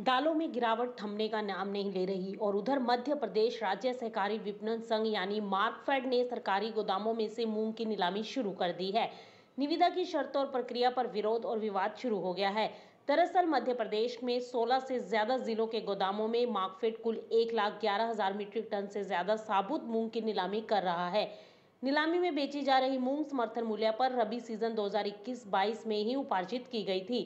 दालों में गिरावट थमने का नाम नहीं ले रही और उधर मध्य प्रदेश राज्य सहकारी विपणन संघ यानी मार्कफेड ने सरकारी गोदामों में से मूंग की नीलामी शुरू कर दी है निविदा की शर्तों और प्रक्रिया पर विरोध और विवाद शुरू हो गया है दरअसल मध्य प्रदेश में 16 से ज्यादा जिलों के गोदामों में मार्कफेड कुल एक लाख ग्यारह हजार मीट्रिक टन से ज्यादा साबुत मूंग की नीलामी कर रहा है नीलामी में बेची जा रही मूंग समर्थन मूल्य पर रबी सीजन 2021-22 में ही उपार्जित की गई थी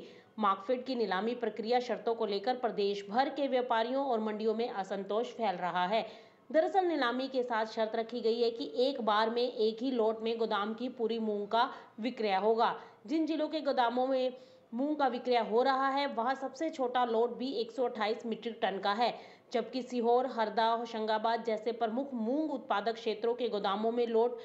मार्कफेड की नीलामी प्रक्रिया शर्तों को लेकर प्रदेश भर के व्यापारियों और मंडियों में असंतोष फैल रहा है दरअसल नीलामी के साथ शर्त रखी गई है कि एक बार में एक ही लोट में गोदाम की पूरी मूंग का विक्रय होगा जिन जिलों के गोदामों में मूंग का विक्रय हो रहा है वह सबसे छोटा लोड भी 128 मीट्रिक टन का है जबकि सीहोर हरदा होशंगाबाद जैसे प्रमुख मूंग उत्पादक क्षेत्रों के गोदामों में लोड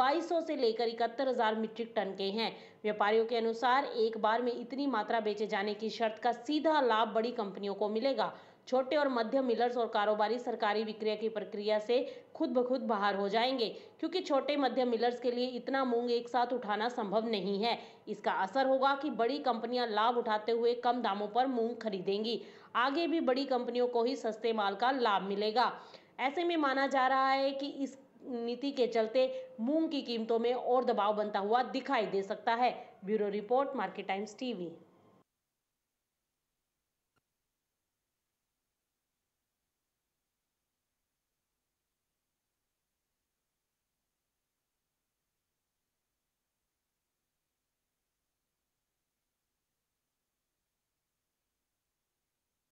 2200 से लेकर इकहत्तर हजार मीट्रिक टन के हैं व्यापारियों के अनुसार एक बार में इतनी मात्रा बेचे जाने की शर्त का सीधा लाभ बड़ी कंपनियों को मिलेगा छोटे और मध्यम मिलर्स और कारोबारी सरकारी विक्रय की प्रक्रिया से खुद ब खुद बाहर हो जाएंगे क्योंकि छोटे मध्यम मिलर्स के लिए इतना मूंग एक साथ उठाना संभव नहीं है इसका असर होगा कि बड़ी कंपनियां लाभ उठाते हुए कम दामों पर मूंग खरीदेंगी आगे भी बड़ी कंपनियों को ही सस्ते माल का लाभ मिलेगा ऐसे में माना जा रहा है कि इस नीति के चलते मूंग की कीमतों में और दबाव बनता हुआ दिखाई दे सकता है bureau report Market Times TV